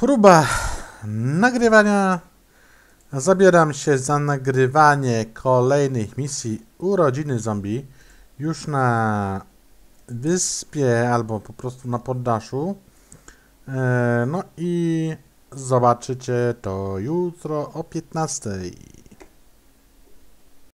Próba nagrywania. Zabieram się za nagrywanie kolejnych misji urodziny zombie już na wyspie albo po prostu na poddaszu. E, no i zobaczycie to jutro o 15.